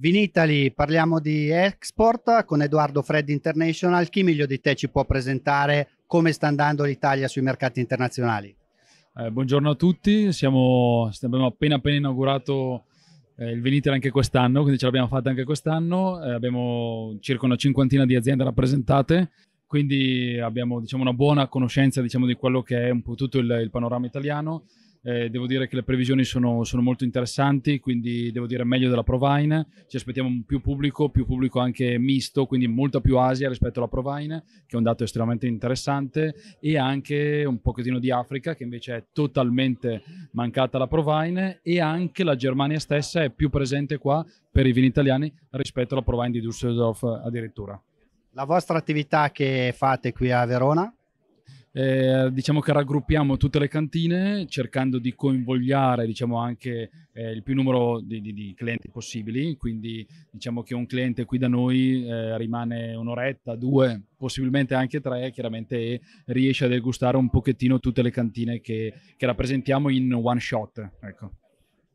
Vinitali, parliamo di export con Edoardo Fred International. Chi meglio di te ci può presentare come sta andando l'Italia sui mercati internazionali? Eh, buongiorno a tutti, Siamo, abbiamo appena, appena inaugurato eh, il Vinitali anche quest'anno, quindi ce l'abbiamo fatta anche quest'anno. Eh, abbiamo circa una cinquantina di aziende rappresentate, quindi abbiamo diciamo, una buona conoscenza diciamo, di quello che è un po' tutto il, il panorama italiano eh, devo dire che le previsioni sono, sono, molto interessanti, quindi devo dire meglio della Provine. Ci aspettiamo più pubblico, più pubblico anche misto, quindi molta più Asia rispetto alla Provine, che è un dato estremamente interessante, e anche un pochettino di Africa, che invece è totalmente mancata alla Provine, e anche la Germania stessa è più presente qua per i vini italiani rispetto alla Provine di Düsseldorf addirittura. La vostra attività che fate qui a Verona? Eh, diciamo che raggruppiamo tutte le cantine cercando di coinvolgere diciamo, anche eh, il più numero di, di, di, clienti possibili, quindi diciamo che un cliente qui da noi eh, rimane un'oretta, due, possibilmente anche tre, chiaramente e riesce a degustare un pochettino tutte le cantine che, che rappresentiamo in one shot. Ecco.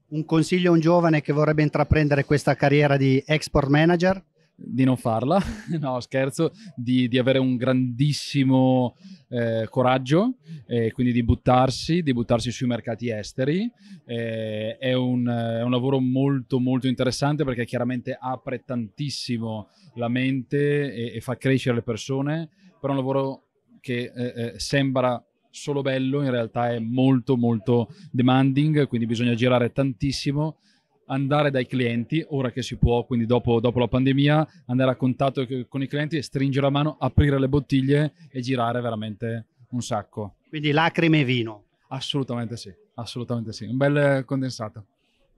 Un consiglio a un giovane che vorrebbe intraprendere questa carriera di export manager? di non farla, no scherzo, di, di avere un grandissimo eh, coraggio e eh, quindi di buttarsi, di buttarsi sui mercati esteri. Eh, è, un, è, eh, un, lavoro molto molto interessante perché chiaramente apre tantissimo la mente e, e fa crescere le persone, però è un lavoro che eh, eh, sembra solo bello, in realtà è molto molto demanding, quindi bisogna girare tantissimo andare dai clienti, ora che si può, quindi dopo, dopo la pandemia, andare a contatto con i clienti, stringere la mano, aprire le bottiglie e girare veramente un sacco. Quindi lacrime e vino. Assolutamente sì, assolutamente sì, un bel condensato.